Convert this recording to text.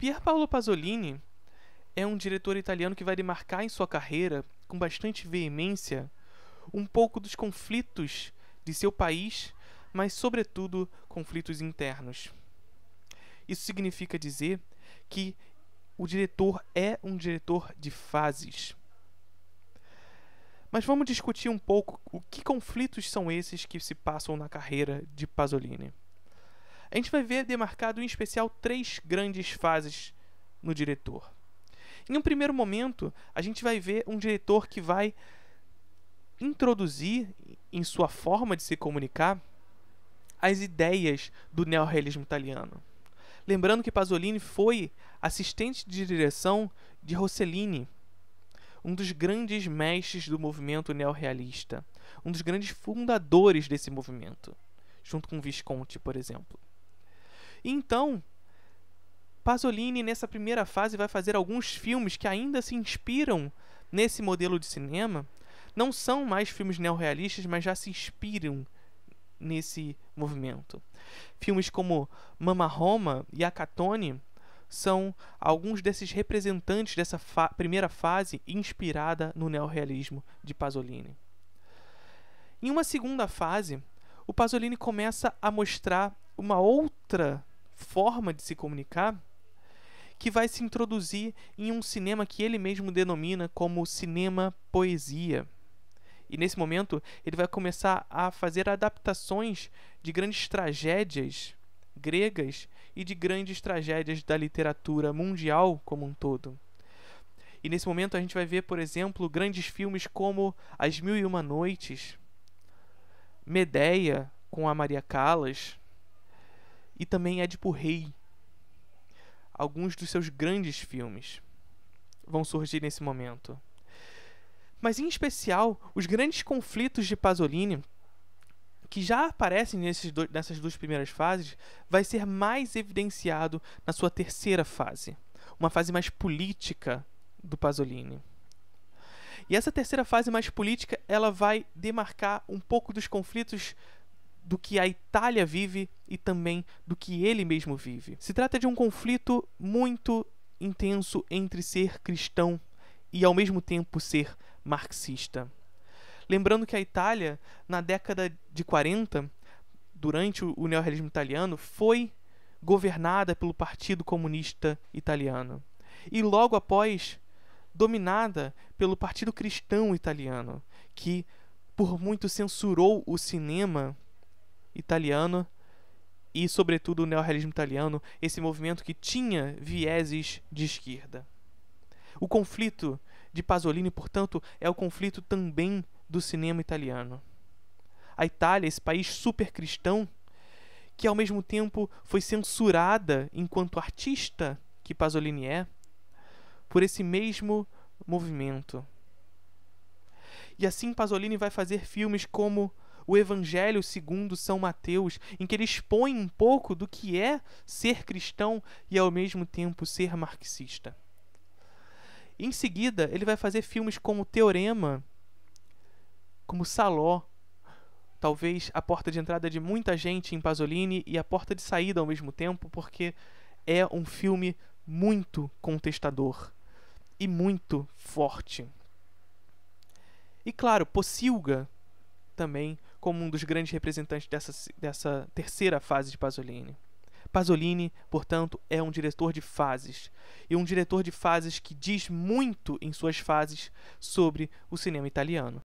Pier Paolo Pasolini é um diretor italiano que vai demarcar em sua carreira, com bastante veemência, um pouco dos conflitos de seu país, mas, sobretudo, conflitos internos. Isso significa dizer que o diretor é um diretor de fases. Mas vamos discutir um pouco o que conflitos são esses que se passam na carreira de Pasolini. A gente vai ver demarcado em especial três grandes fases no diretor. Em um primeiro momento, a gente vai ver um diretor que vai introduzir em sua forma de se comunicar as ideias do neorrealismo italiano. Lembrando que Pasolini foi assistente de direção de Rossellini, um dos grandes mestres do movimento neorrealista, um dos grandes fundadores desse movimento, junto com Visconti, por exemplo. Então, Pasolini, nessa primeira fase, vai fazer alguns filmes que ainda se inspiram nesse modelo de cinema. Não são mais filmes neorrealistas, mas já se inspiram nesse movimento. Filmes como Mama Roma e Acatone são alguns desses representantes dessa fa primeira fase inspirada no neorrealismo de Pasolini. Em uma segunda fase, o Pasolini começa a mostrar uma outra forma de se comunicar que vai se introduzir em um cinema que ele mesmo denomina como cinema poesia. E nesse momento, ele vai começar a fazer adaptações de grandes tragédias gregas e de grandes tragédias da literatura mundial como um todo. E nesse momento a gente vai ver, por exemplo, grandes filmes como As Mil e Uma Noites, Medeia com a Maria Callas, e também Édipo Rei. Alguns dos seus grandes filmes vão surgir nesse momento. Mas em especial, os grandes conflitos de Pasolini, que já aparecem nesses nessas duas primeiras fases, vai ser mais evidenciado na sua terceira fase, uma fase mais política do Pasolini. E essa terceira fase mais política, ela vai demarcar um pouco dos conflitos do que a Itália vive e também do que ele mesmo vive. Se trata de um conflito muito intenso entre ser cristão e ao mesmo tempo ser marxista. Lembrando que a Itália, na década de 40, durante o neorrealismo italiano, foi governada pelo Partido Comunista Italiano e logo após dominada pelo Partido Cristão Italiano, que por muito censurou o cinema italiano e, sobretudo, o neorrealismo italiano, esse movimento que tinha vieses de esquerda. O conflito de Pasolini, portanto, é o conflito também do cinema italiano. A Itália, esse país supercristão, que ao mesmo tempo foi censurada enquanto artista que Pasolini é, por esse mesmo movimento. E assim Pasolini vai fazer filmes como o Evangelho segundo São Mateus, em que ele expõe um pouco do que é ser cristão e ao mesmo tempo ser marxista. Em seguida, ele vai fazer filmes como Teorema, como Saló, talvez a porta de entrada de muita gente em Pasolini e a porta de saída ao mesmo tempo, porque é um filme muito contestador e muito forte. E claro, Possilga também como um dos grandes representantes dessa, dessa terceira fase de Pasolini. Pasolini, portanto, é um diretor de fases, e um diretor de fases que diz muito em suas fases sobre o cinema italiano.